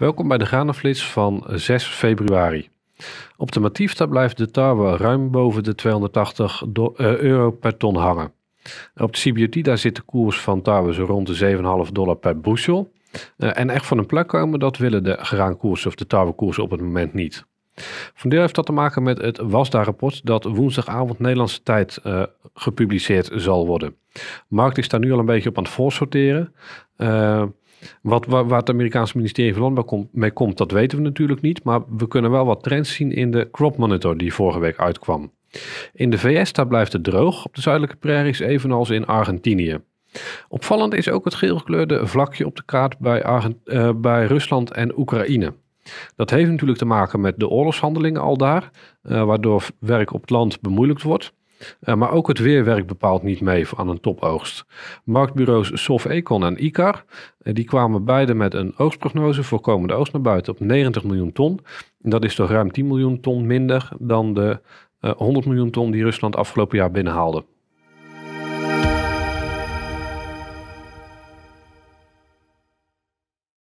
Welkom bij de Granenflits van 6 februari. Op de matiefta blijft de tarwe ruim boven de 280 eh, euro per ton hangen. Op de CBOT daar zit de koers van tarwe zo rond de 7,5 dollar per bushel. Eh, en echt van een plek komen, dat willen de graankoers of de tarwekoersen op het moment niet. Van deel heeft dat te maken met het WASDA-rapport dat woensdagavond Nederlandse tijd eh, gepubliceerd zal worden. De markt is daar nu al een beetje op aan het voorsorteren. Uh, wat, waar, het Amerikaanse ministerie van Landbouw mee komt, dat weten we natuurlijk niet. Maar we kunnen wel wat trends zien in de crop monitor die vorige week uitkwam. In de VS blijft het droog op de zuidelijke prairies, evenals in Argentinië. Opvallend is ook het geelgekleurde vlakje op de kaart bij, eh, bij Rusland en Oekraïne. Dat heeft natuurlijk te maken met de oorlogshandelingen al daar, eh, waardoor werk op het land bemoeilijkt wordt. Eh, maar ook het weerwerk bepaalt niet mee aan een topoogst. Marktbureaus Sof Econ en ICAR eh, die kwamen beide met een oogstprognose voor komende oogst naar buiten op 90 miljoen ton. dat is toch ruim 10 miljoen ton minder dan de 100 eh, miljoen ton die Rusland afgelopen jaar binnenhaalde.